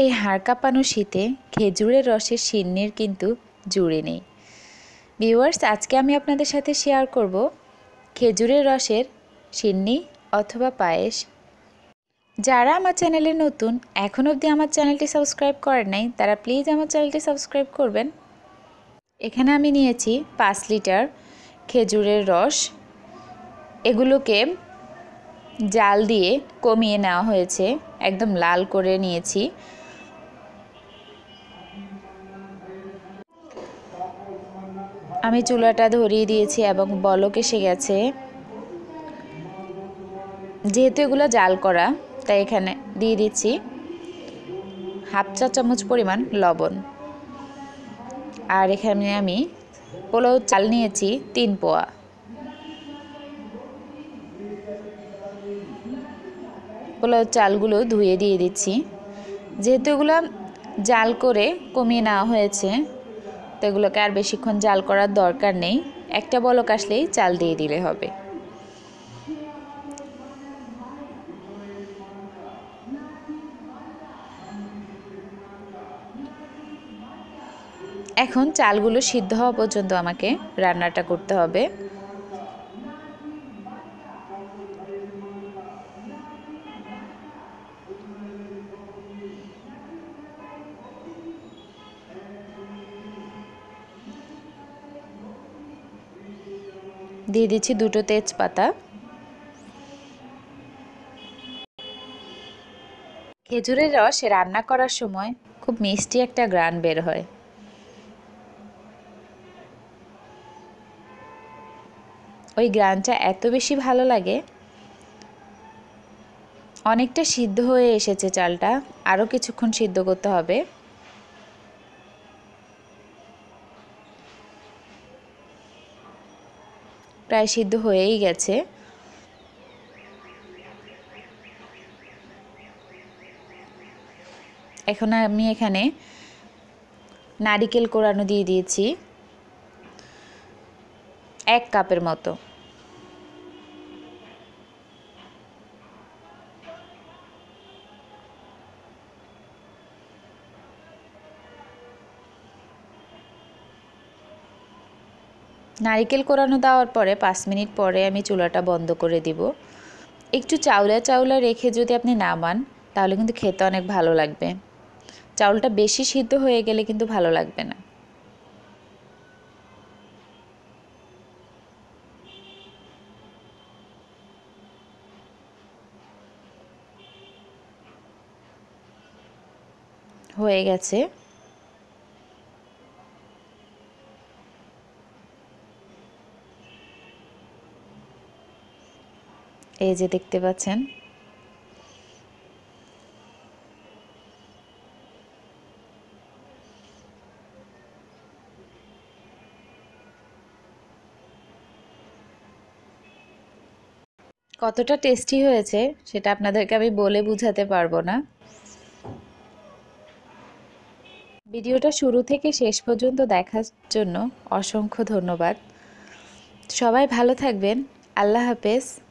এই হাড় কাঁপানো শীতে খেজুরের রসের শিন্নির কিন্তু জুড়ে নেই ভিউয়ার্স আজকে আমি আপনাদের সাথে শেয়ার করব খেজুরের রসের সিন্নি অথবা পায়েস যারা আমার চ্যানেলে নতুন এখন অবধি আমার চ্যানেলটি সাবস্ক্রাইব করেন নাই তারা প্লিজ আমার চ্যানেলটি সাবস্ক্রাইব করবেন এখানে আমি নিয়েছি পাঁচ লিটার খেজুরের রস এগুলোকে জাল দিয়ে কমিয়ে নেওয়া হয়েছে একদম লাল করে নিয়েছি আমি চুলাটা ধরিয়ে দিয়েছি এবং বলক এসে গেছে যেহেতু এগুলো জাল করা তাই এখানে দিয়ে দিচ্ছি হাফ চা চামচ পরিমাণ লবণ আর এখানে আমি পোলাও চাল নিয়েছি তিন পোয়া পোলাও চালগুলো ধুয়ে দিয়ে দিচ্ছি যেহেতু এগুলো জাল করে কমিয়ে নেওয়া হয়েছে তো এগুলোকে আর বেশিক্ষণ জাল করার দরকার নেই একটা বলক আসলেই চাল দিয়ে দিলে হবে এখন চালগুলো সিদ্ধ হওয়া পর্যন্ত আমাকে রান্নাটা করতে হবে দিয়ে দিচ্ছি দুটো তেজপাতা খেজুরের রস রান্না করার সময় খুব মিষ্টি একটা গ্রান বের হয় ওই গ্রানটা এত বেশি ভালো লাগে অনেকটা সিদ্ধ হয়ে এসেছে চালটা আরও কিছুক্ষণ সিদ্ধ করতে হবে প্রায় সিদ্ধ হয়েই গেছে এখন আমি এখানে নারিকেল কোরানো দিয়ে দিয়েছি এক কাপের মতো নারিকেল কোরানো দেওয়ার পরে পাঁচ মিনিট পরে আমি চুলাটা বন্ধ করে দিব একটু চাউলা চাউলা রেখে যদি আপনি নামান তাহলে কিন্তু খেতে অনেক ভালো লাগবে চাউলটা বেশি সিদ্ধ হয়ে গেলে কিন্তু ভালো লাগবে না হয়ে গেছে এই যে দেখতে পাচ্ছেন কতটা টেস্টি হয়েছে সেটা আপনাদেরকে আমি বলে বুঝাতে পারবো না ভিডিওটা শুরু থেকে শেষ পর্যন্ত দেখার জন্য অসংখ্য ধন্যবাদ সবাই ভালো থাকবেন আল্লাহ হাফেজ